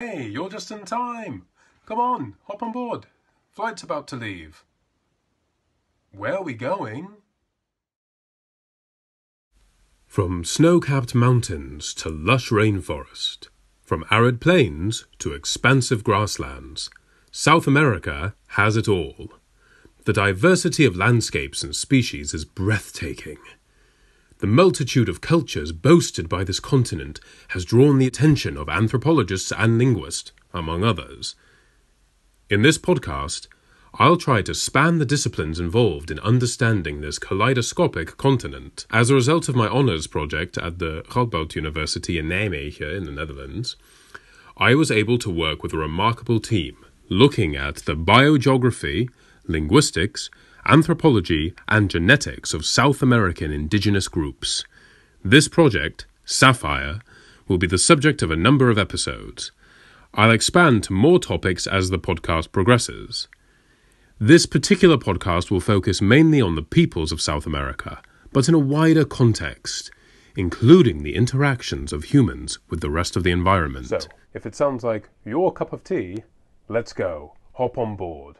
Hey, you're just in time. Come on, hop on board. Flight's about to leave. Where are we going? From snow-capped mountains to lush rainforest, from arid plains to expansive grasslands, South America has it all. The diversity of landscapes and species is breathtaking. The multitude of cultures boasted by this continent has drawn the attention of anthropologists and linguists, among others. In this podcast, I'll try to span the disciplines involved in understanding this kaleidoscopic continent. As a result of my honours project at the Radboud University in Nijmegen in the Netherlands, I was able to work with a remarkable team looking at the biogeography, linguistics, anthropology, and genetics of South American indigenous groups. This project, Sapphire, will be the subject of a number of episodes. I'll expand to more topics as the podcast progresses. This particular podcast will focus mainly on the peoples of South America, but in a wider context, including the interactions of humans with the rest of the environment. So, if it sounds like your cup of tea, let's go. Hop on board.